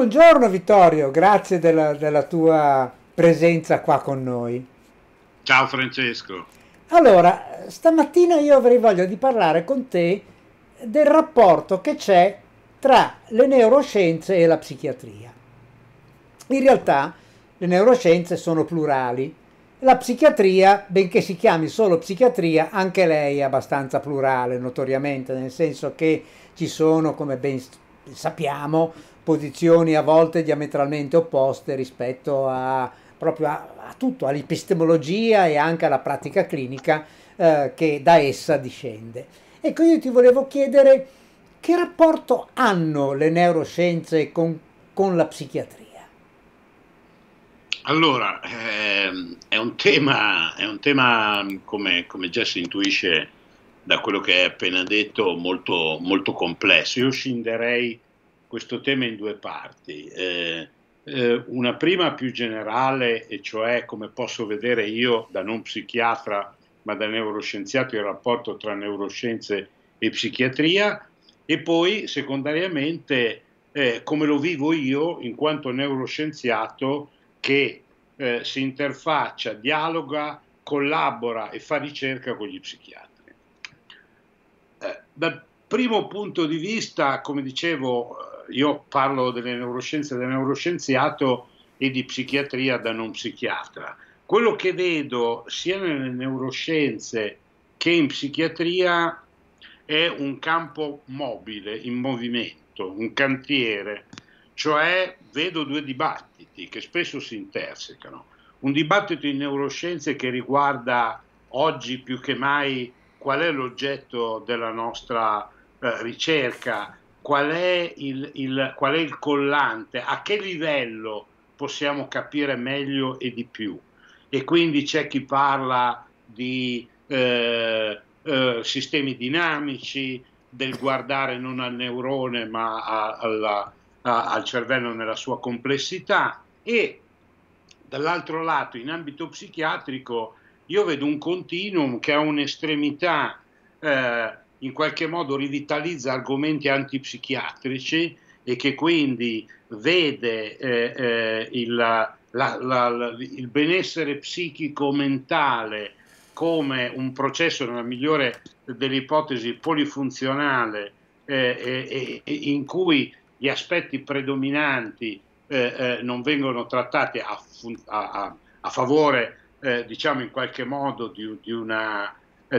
Buongiorno Vittorio, grazie della, della tua presenza qua con noi. Ciao Francesco. Allora, stamattina io avrei voglia di parlare con te del rapporto che c'è tra le neuroscienze e la psichiatria. In realtà le neuroscienze sono plurali. La psichiatria, benché si chiami solo psichiatria, anche lei è abbastanza plurale, notoriamente, nel senso che ci sono, come ben sappiamo, posizioni a volte diametralmente opposte rispetto a, proprio a, a tutto, all'epistemologia e anche alla pratica clinica eh, che da essa discende. Ecco, io ti volevo chiedere che rapporto hanno le neuroscienze con, con la psichiatria? Allora, ehm, è un tema, è un tema mm, come, come, già si intuisce da quello che hai appena detto, molto, molto complesso. Io scinderei questo tema in due parti. Eh, eh, una prima più generale, e cioè come posso vedere io da non psichiatra ma da neuroscienziato il rapporto tra neuroscienze e psichiatria, e poi secondariamente eh, come lo vivo io in quanto neuroscienziato che eh, si interfaccia, dialoga, collabora e fa ricerca con gli psichiatri. Eh, dal primo punto di vista, come dicevo, io parlo delle neuroscienze da neuroscienziato e di psichiatria da non psichiatra. Quello che vedo sia nelle neuroscienze che in psichiatria è un campo mobile, in movimento, un cantiere, cioè vedo due dibattiti che spesso si intersecano. Un dibattito in neuroscienze che riguarda oggi più che mai qual è l'oggetto della nostra eh, ricerca, qual è il, il, qual è il collante, a che livello possiamo capire meglio e di più. E quindi c'è chi parla di eh, eh, sistemi dinamici, del guardare non al neurone ma a, alla, a, al cervello nella sua complessità e dall'altro lato in ambito psichiatrico io vedo un continuum che ha un'estremità eh, in qualche modo rivitalizza argomenti antipsichiatrici e che quindi vede eh, eh, il, la, la, la, il, benessere psichico-mentale come un processo, nella migliore delle ipotesi, polifunzionale, eh, in cui gli aspetti predominanti eh, eh, non vengono trattati a, a, a favore, eh, diciamo in qualche modo, di, di, una,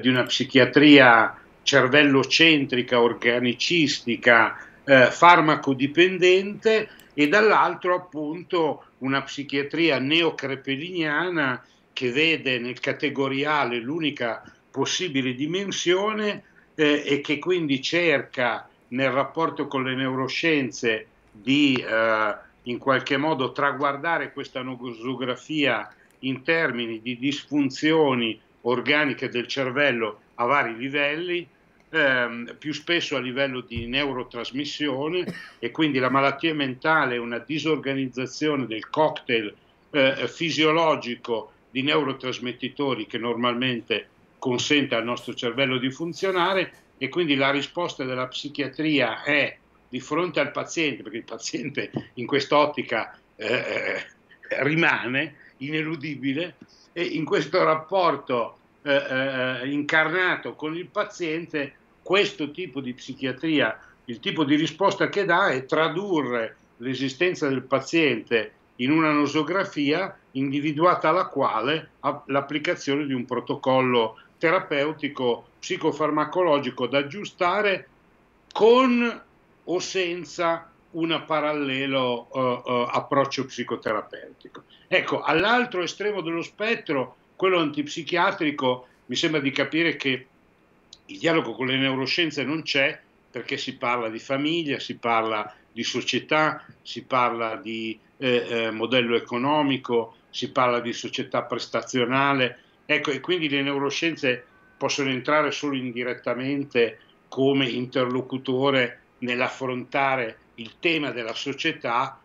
di una psichiatria cervellocentrica, organicistica, eh, farmacodipendente e dall'altro appunto una psichiatria neocrepeliniana che vede nel categoriale l'unica possibile dimensione eh, e che quindi cerca nel rapporto con le neuroscienze di eh, in qualche modo traguardare questa nosografia in termini di disfunzioni organiche del cervello a vari livelli, ehm, più spesso a livello di neurotrasmissione e quindi la malattia mentale è una disorganizzazione del cocktail eh, fisiologico di neurotrasmettitori che normalmente consente al nostro cervello di funzionare e quindi la risposta della psichiatria è di fronte al paziente, perché il paziente in quest'ottica eh, eh rimane ineludibile, e in questo rapporto eh, eh, incarnato con il paziente, questo tipo di psichiatria, il tipo di risposta che dà è tradurre l'esistenza del paziente in una nosografia individuata alla quale l'applicazione di un protocollo terapeutico psicofarmacologico da aggiustare con o senza un parallelo uh, uh, approccio psicoterapeutico. Ecco, all'altro estremo dello spettro quello antipsichiatrico mi sembra di capire che il dialogo con le neuroscienze non c'è perché si parla di famiglia, si parla di società, si parla di eh, eh, modello economico, si parla di società prestazionale, ecco e quindi le neuroscienze possono entrare solo indirettamente come interlocutore nell'affrontare il tema della società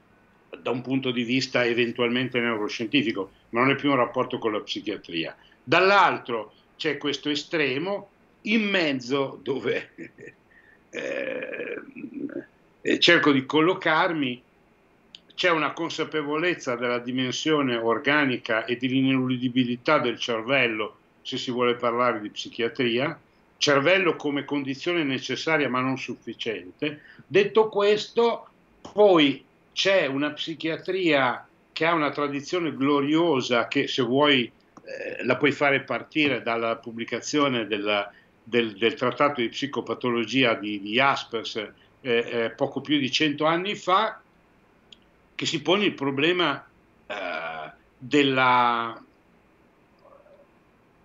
da un punto di vista eventualmente neuroscientifico non è più un rapporto con la psichiatria. Dall'altro c'è questo estremo, in mezzo dove eh, eh, cerco di collocarmi, c'è una consapevolezza della dimensione organica e dell'ineludibilità del cervello, se si vuole parlare di psichiatria, cervello come condizione necessaria ma non sufficiente. Detto questo, poi c'è una psichiatria che ha una tradizione gloriosa che se vuoi eh, la puoi fare partire dalla pubblicazione della, del, del, trattato di psicopatologia di, di Aspers eh, eh, poco più di cento anni fa, che si pone il problema eh, della,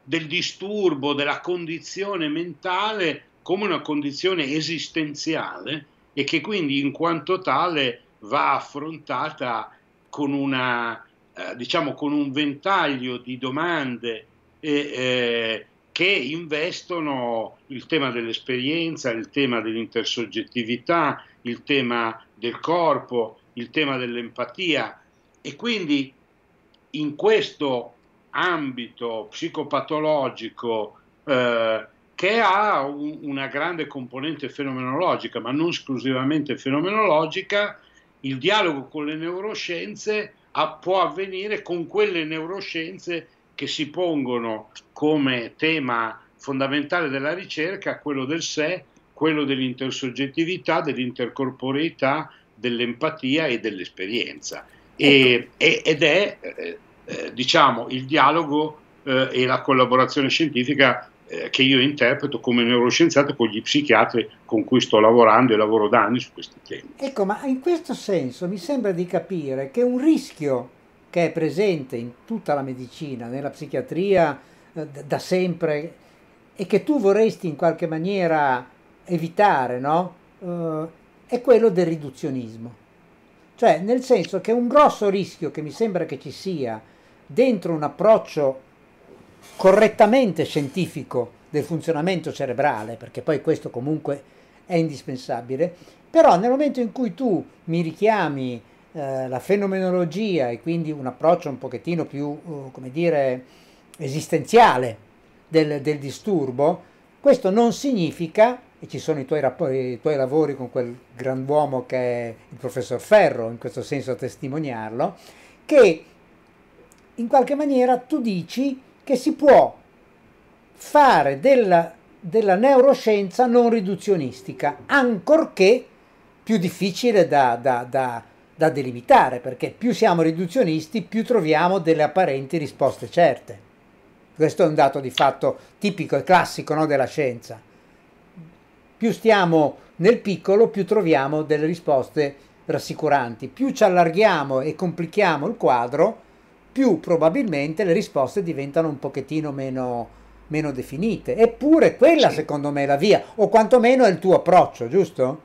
del disturbo, della condizione mentale come una condizione esistenziale e che quindi in quanto tale va affrontata con, una, eh, diciamo, con un ventaglio di domande eh, che investono il tema dell'esperienza, il tema dell'intersoggettività, il tema del corpo, il tema dell'empatia e quindi in questo ambito psicopatologico eh, che ha un, una grande componente fenomenologica, ma non esclusivamente fenomenologica, il dialogo con le neuroscienze a, può avvenire con quelle neuroscienze che si pongono come tema fondamentale della ricerca quello del sé, quello dell'intersoggettività, dell'intercorporeità, dell'empatia e dell'esperienza. E, ecco. e, ed è, eh, eh, diciamo, il dialogo eh, e la collaborazione scientifica eh, che io interpreto come neuroscienziato con gli psichiatri con cui sto lavorando e lavoro da anni su questi temi. Ecco, ma in questo senso mi sembra di capire che un rischio che è presente in tutta la medicina, nella psichiatria eh, da sempre e che tu vorresti in qualche maniera evitare, no? eh, è quello del riduzionismo. Cioè, nel senso che un grosso rischio che mi sembra che ci sia dentro un approccio correttamente scientifico del funzionamento cerebrale, perché poi questo comunque è indispensabile, però nel momento in cui tu mi richiami eh, la fenomenologia e quindi un approccio un pochettino più, eh, come dire, esistenziale del, del, disturbo, questo non significa, e ci sono i tuoi, rapporti, i tuoi lavori con quel grand'uomo che è il professor Ferro, in questo senso a testimoniarlo, che in qualche maniera tu dici che si può fare della, della neuroscienza non riduzionistica, ancorché più difficile da, da, da, da delimitare, perché più siamo riduzionisti, più troviamo delle apparenti risposte certe. Questo è un dato di fatto tipico e classico no, della scienza. Più stiamo nel piccolo, più troviamo delle risposte rassicuranti. Più ci allarghiamo e complichiamo il quadro, più probabilmente le risposte diventano un pochettino meno, meno definite. Eppure quella sì. secondo me è la via, o quantomeno è il tuo approccio, giusto?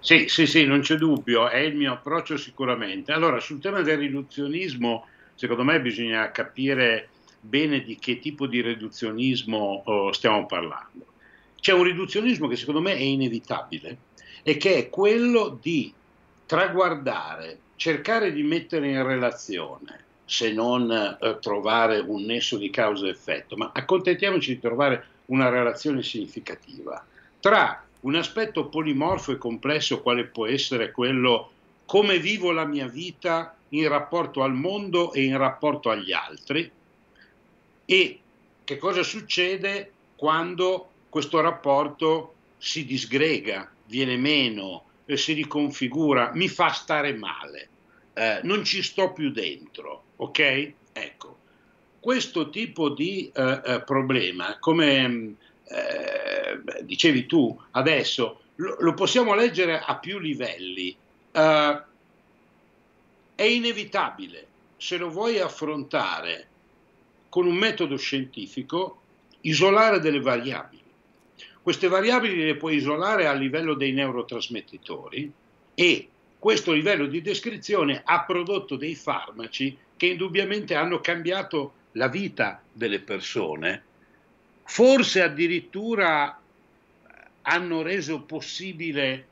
Sì, sì, sì, non c'è dubbio, è il mio approccio sicuramente. Allora, sul tema del riduzionismo, secondo me bisogna capire bene di che tipo di riduzionismo oh, stiamo parlando. C'è un riduzionismo che secondo me è inevitabile e che è quello di traguardare, cercare di mettere in relazione se non eh, trovare un nesso di causa e effetto, ma accontentiamoci di trovare una relazione significativa tra un aspetto polimorfo e complesso quale può essere quello come vivo la mia vita in rapporto al mondo e in rapporto agli altri e che cosa succede quando questo rapporto si disgrega, viene meno, eh, si riconfigura, mi fa stare male eh, non ci sto più dentro, ok? Ecco, questo tipo di eh, eh problema, come mm, eh, dicevi tu adesso, lo, lo, possiamo leggere a più livelli. Eh, è inevitabile, se lo vuoi affrontare con un metodo scientifico, isolare delle variabili. Queste variabili le puoi isolare a livello dei neurotrasmettitori e questo livello di descrizione ha prodotto dei farmaci che indubbiamente hanno cambiato la vita delle persone, forse addirittura eh, hanno reso possibile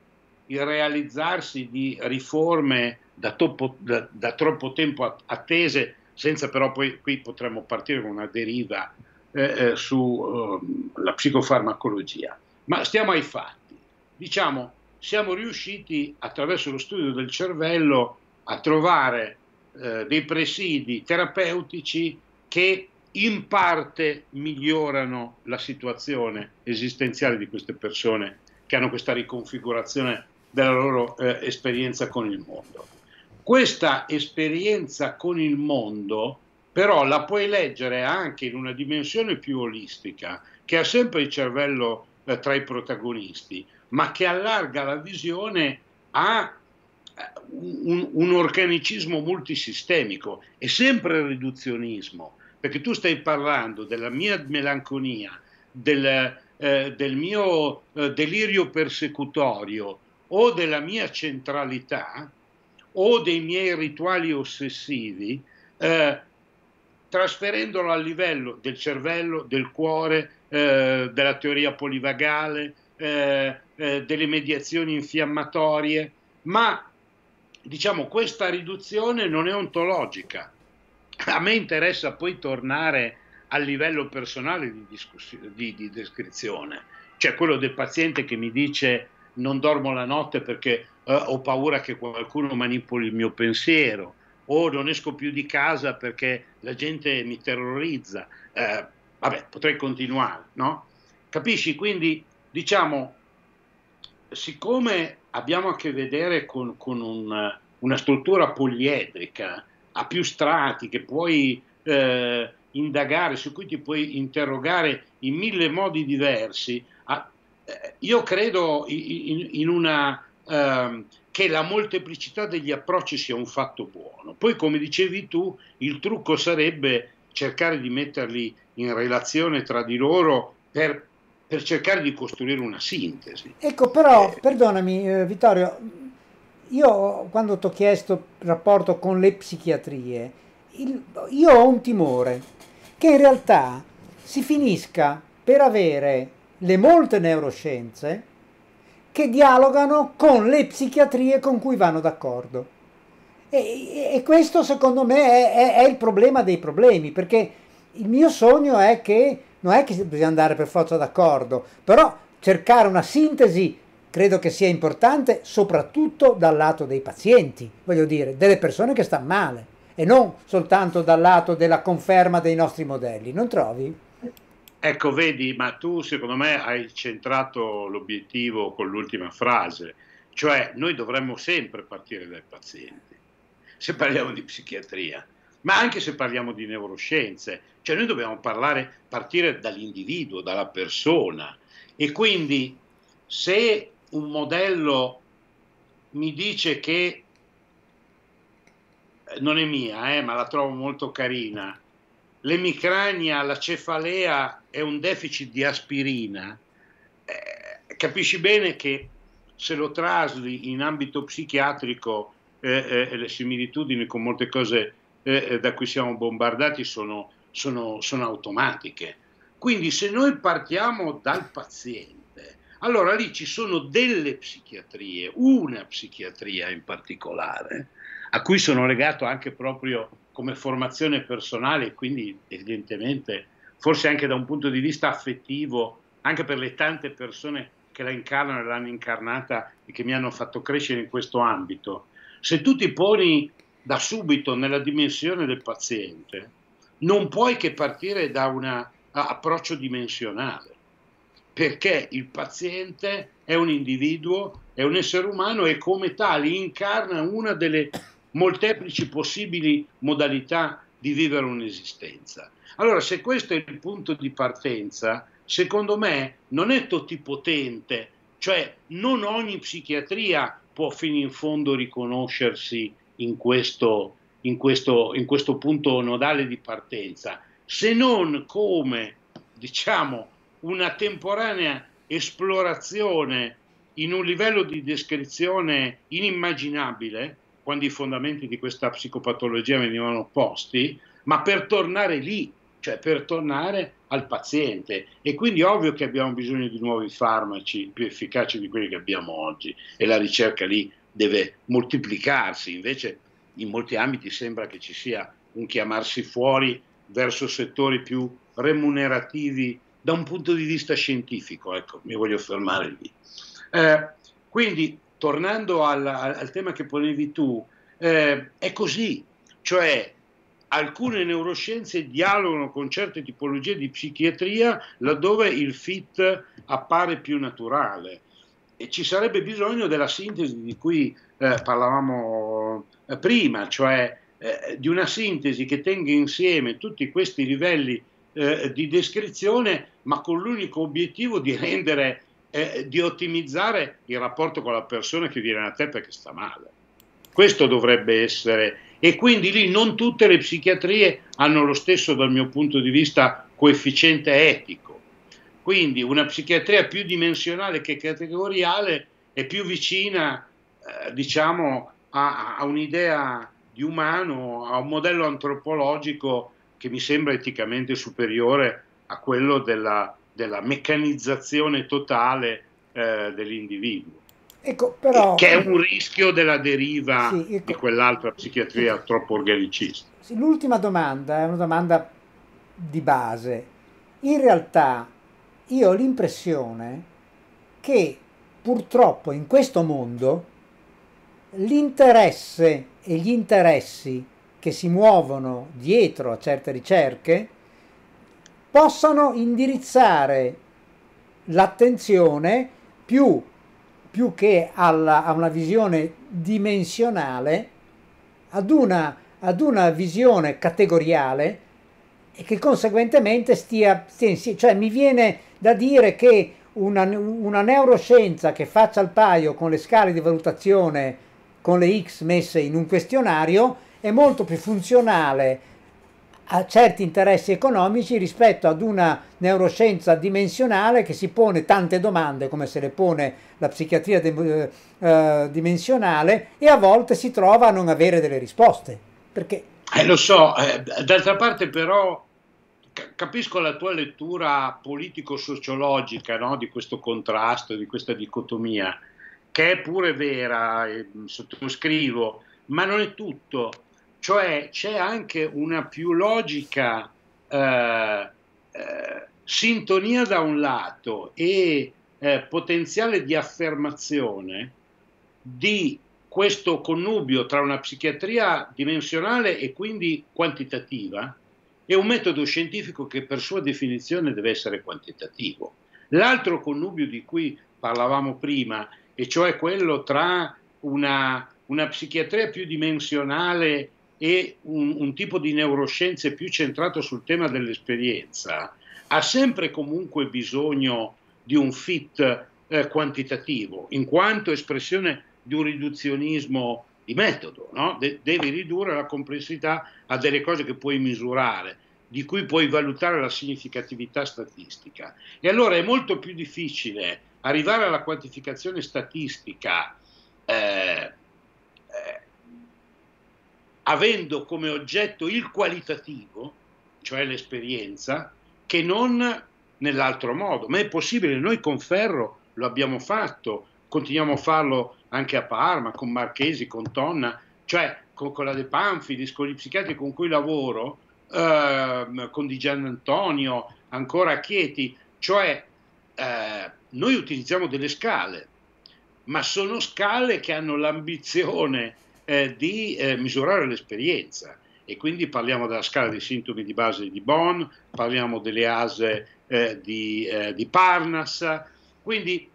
il realizzarsi di riforme da, topo, da, da troppo tempo attese, senza però poi qui potremmo partire con una deriva eh, sulla eh, ehm, psicofarmacologia. Ma stiamo ai fatti. Diciamo, siamo riusciti attraverso lo studio del cervello a trovare eh, dei presidi terapeutici che in parte migliorano la situazione esistenziale di queste persone che hanno questa riconfigurazione della loro eh, esperienza con il mondo. Questa esperienza con il mondo però la puoi leggere anche in una dimensione più olistica che ha sempre il cervello eh, tra i protagonisti, ma che allarga la visione a eh, un, un organicismo multisistemico, è sempre riduzionismo, perché tu stai parlando della mia melanconia, del, eh, del mio eh, delirio persecutorio o della mia centralità o dei miei rituali ossessivi, eh, trasferendolo a livello del cervello, del cuore, eh, della teoria polivagale, eh, eh, delle mediazioni infiammatorie, ma diciamo questa riduzione non è ontologica. A me interessa poi tornare al livello personale di, di, di descrizione, cioè quello del paziente che mi dice non dormo la notte perché eh, ho paura che qualcuno manipoli il mio pensiero o non esco più di casa perché la gente mi terrorizza. Eh, vabbè, potrei continuare, no? Capisci? Quindi, diciamo, siccome abbiamo a che vedere con, con un, una struttura poliedrica a più strati che puoi eh, indagare, su cui ti puoi interrogare in mille modi diversi, a, eh, io credo in, in una, eh, che la molteplicità degli approcci sia un fatto buono. Poi, come dicevi tu, il trucco sarebbe cercare di metterli in relazione tra di loro per per cercare di costruire una sintesi. Ecco, però, eh, perdonami eh, Vittorio, io quando ti ho chiesto il rapporto con le psichiatrie, il, io ho un timore che in realtà si finisca per avere le molte neuroscienze che dialogano con le psichiatrie con cui vanno d'accordo. E, e, questo secondo me è, è, è il problema dei problemi, perché il mio sogno è che non è che bisogna andare per forza d'accordo, però cercare una sintesi credo che sia importante soprattutto dal lato dei pazienti, voglio dire, delle persone che stanno male e non soltanto dal lato della conferma dei nostri modelli, non trovi? Ecco, vedi, ma tu secondo me hai centrato l'obiettivo con l'ultima frase, cioè noi dovremmo sempre partire dai pazienti, se parliamo di psichiatria ma anche se parliamo di neuroscienze, cioè noi dobbiamo parlare, partire dall'individuo, dalla persona e quindi se un modello mi dice che eh, non è mia, eh, ma la trovo molto carina, l'emicrania, la cefalea è un deficit di aspirina, eh, capisci bene che se lo trasli in ambito psichiatrico eh, eh le similitudini con molte cose eh, da cui siamo bombardati sono, sono, sono automatiche. Quindi se noi partiamo dal paziente, allora lì ci sono delle psichiatrie, una psichiatria in particolare, a cui sono legato anche proprio come formazione personale quindi evidentemente forse anche da un punto di vista affettivo, anche per le tante persone che la incarnano e l'hanno incarnata e che mi hanno fatto crescere in questo ambito. Se tu ti poni da subito nella dimensione del paziente, non puoi che partire da un approccio dimensionale, perché il paziente è un individuo, è un essere umano e come tale incarna una delle molteplici possibili modalità di vivere un'esistenza. Allora, se questo è il punto di partenza, secondo me non è totipotente, cioè non ogni psichiatria può fino in fondo riconoscersi in questo, in questo, in questo punto nodale di partenza, se non come diciamo una temporanea esplorazione in un livello di descrizione inimmaginabile, quando i fondamenti di questa psicopatologia venivano posti, ma per tornare lì, cioè per tornare al paziente. E quindi ovvio che abbiamo bisogno di nuovi farmaci più efficaci di quelli che abbiamo oggi e la ricerca lì deve moltiplicarsi, invece in molti ambiti sembra che ci sia un chiamarsi fuori verso settori più remunerativi da un punto di vista scientifico, ecco, mi voglio fermare lì. Eh, quindi, tornando al, al, tema che ponevi tu, eh, è così, cioè alcune neuroscienze dialogano con certe tipologie di psichiatria laddove il fit appare più naturale ci sarebbe bisogno della sintesi di cui eh, parlavamo eh, prima, cioè eh, di una sintesi che tenga insieme tutti questi livelli eh, di descrizione, ma con l'unico obiettivo di rendere, eh, di ottimizzare il rapporto con la persona che viene da te perché sta male. Questo dovrebbe essere. E quindi lì non tutte le psichiatrie hanno lo stesso, dal mio punto di vista, coefficiente etico quindi una psichiatria più dimensionale che categoriale è più vicina, eh, diciamo, a, a, un'idea di umano, a un modello antropologico che mi sembra eticamente superiore a quello della, della meccanizzazione totale eh, dell'individuo. Ecco, però, che è un rischio della deriva sì, ecco, di quell'altra psichiatria ecco, troppo organicista. Sì, l'ultima domanda è una domanda di base. In realtà io ho l'impressione che purtroppo in questo mondo l'interesse e gli interessi che si muovono dietro a certe ricerche possano indirizzare l'attenzione più, più, che alla, a una visione dimensionale ad una, ad una visione categoriale e che conseguentemente stia, stia cioè mi viene da dire che una, una neuroscienza che faccia il paio con le scale di valutazione con le X messe in un questionario è molto più funzionale a certi interessi economici rispetto ad una neuroscienza dimensionale che si pone tante domande come se le pone la psichiatria eh, eh, dimensionale e a volte si trova a non avere delle risposte. Perché... Eh, lo so, eh, d'altra parte però capisco la tua lettura politico-sociologica no? di questo contrasto, di questa dicotomia, che è pure vera, eh, sottoscrivo, ma non è tutto. Cioè c'è anche una più logica eh, eh, sintonia da un lato e eh, potenziale di affermazione di questo connubio tra una psichiatria dimensionale e quindi quantitativa, è un metodo scientifico che per sua definizione deve essere quantitativo. L'altro connubio di cui parlavamo prima, e cioè quello tra una, una psichiatria più dimensionale e un, un, tipo di neuroscienze più centrato sul tema dell'esperienza, ha sempre comunque bisogno di un fit eh, quantitativo, in quanto espressione di un riduzionismo di metodo, no? De- devi ridurre la complessità a delle cose che puoi misurare, di cui puoi valutare la significatività statistica. E allora è molto più difficile arrivare alla quantificazione statistica eh, eh, avendo come oggetto il qualitativo, cioè l'esperienza, che non nell'altro modo. Ma è possibile, noi con Ferro lo abbiamo fatto, continuiamo a farlo anche a Parma, con Marchesi, con Tonna, cioè con, con la De Panfidis, con gli psichiatri con cui lavoro, eh, con Di Gian Antonio, ancora a Chieti, cioè eh, noi utilizziamo delle scale, ma sono scale che hanno l'ambizione eh, di eh, misurare l'esperienza e quindi parliamo della scala dei sintomi di base di Bonn, parliamo delle ASE eh, di, eh, di Parnas, quindi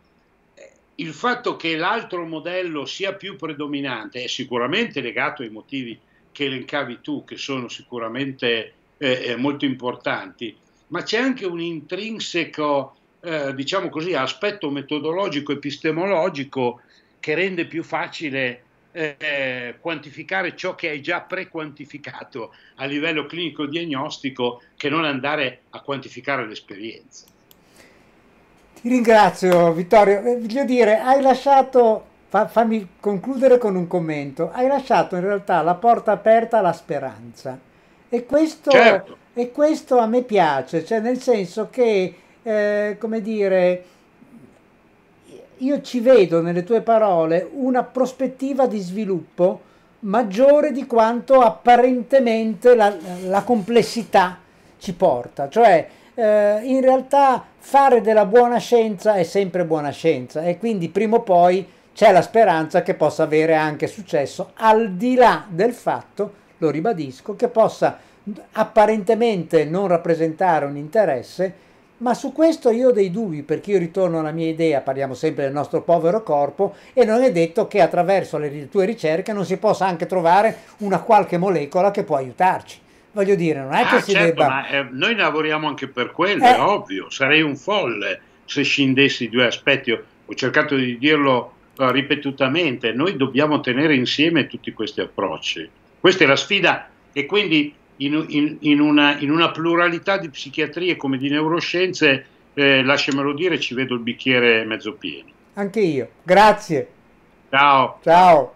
il fatto che l'altro modello sia più predominante è sicuramente legato ai motivi che elencavi tu, che sono sicuramente eh, eh molto importanti, ma c'è anche un intrinseco, eh, diciamo così, aspetto metodologico epistemologico che rende più facile eh, eh quantificare ciò che hai già prequantificato a livello clinico diagnostico che non andare a quantificare l'esperienza. Ti ringrazio Vittorio, eh, voglio dire, hai lasciato, fa, fammi concludere con un commento, hai lasciato in realtà la porta aperta alla speranza e questo, certo. e questo a me piace, cioè nel senso che, eh, come dire, io ci vedo nelle tue parole una prospettiva di sviluppo maggiore di quanto apparentemente la, la complessità ci porta, cioè eh, in realtà fare della buona scienza è sempre buona scienza e quindi prima o poi c'è la speranza che possa avere anche successo, al di là del fatto, lo ribadisco, che possa apparentemente non rappresentare un interesse, ma su questo io ho dei dubbi, perché io ritorno alla mia idea, parliamo sempre del nostro povero corpo, e non è detto che attraverso le tue ricerche non si possa anche trovare una qualche molecola che può aiutarci voglio dire, non è ah, che si certo, debba... Ma, eh, noi lavoriamo anche per quello, eh. è ovvio, sarei un folle se scindessi i due aspetti, ho cercato di dirlo eh, ripetutamente, noi dobbiamo tenere insieme tutti questi approcci. Questa è la sfida e quindi in, in, in, una, in una, pluralità di psichiatrie come di neuroscienze, eh, lasciamelo dire, ci vedo il bicchiere mezzo pieno. Anche io, grazie. Ciao. Ciao.